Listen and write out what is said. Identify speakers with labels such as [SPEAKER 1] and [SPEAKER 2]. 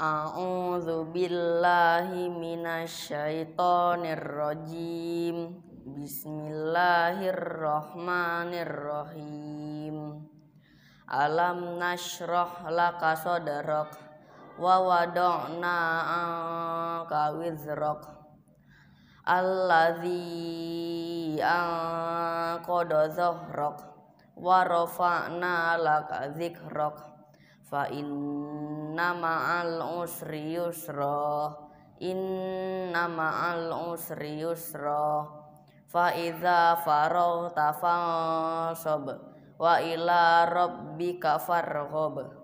[SPEAKER 1] A'udzu billahi minasyaitonir rajim. Bismillahirrahmanirrahim. Alam nashrah laka sadrak wa wada'na anka wizrak alladzi anqada dhahrak wa rafa'na laka dzikrak fa inna ma'al usri yusra inna ma'al usri yusra fa idza faragta fansab wa ila kafar farghab